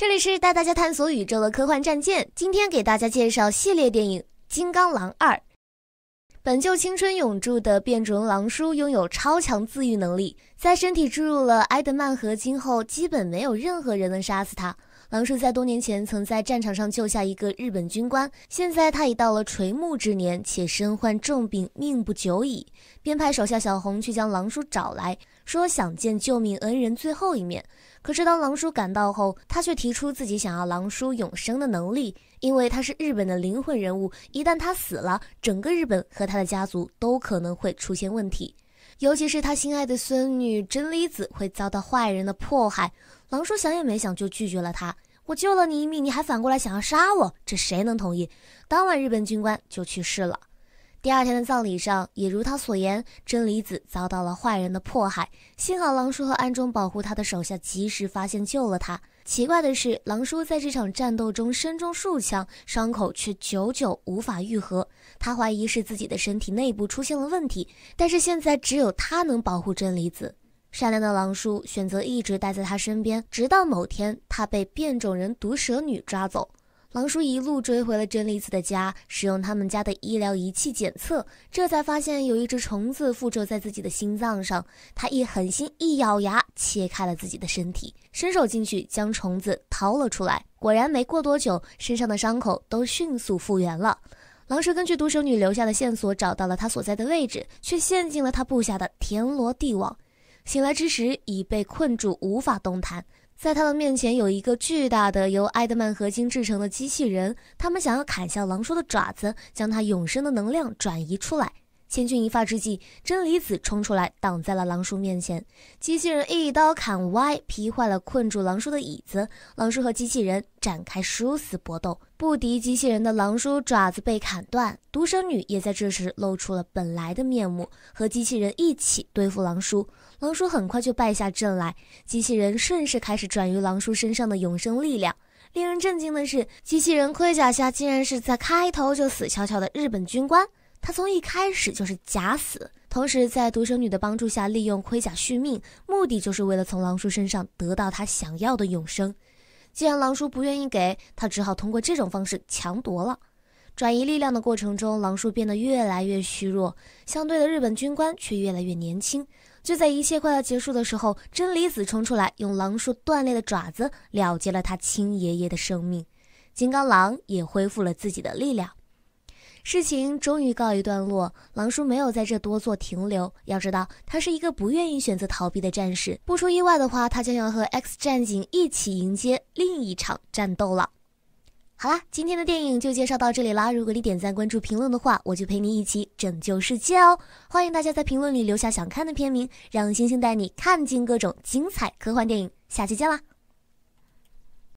这里是带大家探索宇宙的科幻战舰。今天给大家介绍系列电影《金刚狼二》。本就青春永驻的变种狼叔拥有超强自愈能力，在身体注入了埃德曼合金后，基本没有任何人能杀死他。狼叔在多年前曾在战场上救下一个日本军官，现在他已到了垂暮之年，且身患重病，命不久矣，便派手下小红去将狼叔找来，说想见救命恩人最后一面。可是当狼叔赶到后，他却提出自己想要狼叔永生的能力，因为他是日本的灵魂人物，一旦他死了，整个日本和他的家族都可能会出现问题。尤其是他心爱的孙女真理子会遭到坏人的迫害，狼叔想也没想就拒绝了他。我救了你一命，你还反过来想要杀我，这谁能同意？当晚，日本军官就去世了。第二天的葬礼上，也如他所言，真理子遭到了坏人的迫害。幸好狼叔和暗中保护他的手下及时发现，救了他。奇怪的是，狼叔在这场战斗中身中数枪，伤口却久久无法愈合。他怀疑是自己的身体内部出现了问题，但是现在只有他能保护真理子。善良的狼叔选择一直待在他身边，直到某天他被变种人毒蛇女抓走。狼叔一路追回了珍妮子的家，使用他们家的医疗仪器检测，这才发现有一只虫子附着在自己的心脏上。他一狠心，一咬牙，切开了自己的身体，伸手进去将虫子掏了出来。果然，没过多久，身上的伤口都迅速复原了。狼叔根据毒生女留下的线索找到了她所在的位置，却陷进了她布下的天罗地网。醒来之时，已被困住，无法动弹。在他的面前有一个巨大的由埃德曼合金制成的机器人，他们想要砍下狼叔的爪子，将他永生的能量转移出来。千钧一发之际，真理子冲出来挡在了狼叔面前，机器人一刀砍歪，劈坏了困住狼叔的椅子。狼叔和机器人展开殊死搏斗，不敌机器人的狼叔爪子被砍断。独生女也在这时露出了本来的面目，和机器人一起对付狼叔。狼叔很快就败下阵来，机器人顺势开始转移狼叔身上的永生力量。令人震惊的是，机器人盔甲下竟然是在开头就死翘翘的日本军官。他从一开始就是假死，同时在独生女的帮助下利用盔甲续命，目的就是为了从狼叔身上得到他想要的永生。既然狼叔不愿意给，他只好通过这种方式强夺了。转移力量的过程中，狼叔变得越来越虚弱，相对的日本军官却越来越年轻。就在一切快要结束的时候，真理子冲出来，用狼叔断裂的爪子了结了他亲爷爷的生命，金刚狼也恢复了自己的力量。事情终于告一段落，狼叔没有在这多做停留。要知道，他是一个不愿意选择逃避的战士。不出意外的话，他将要和 X 战警一起迎接另一场战斗了。好啦，今天的电影就介绍到这里啦。如果你点赞、关注、评论的话，我就陪你一起拯救世界哦。欢迎大家在评论里留下想看的片名，让星星带你看尽各种精彩科幻电影。下期见啦！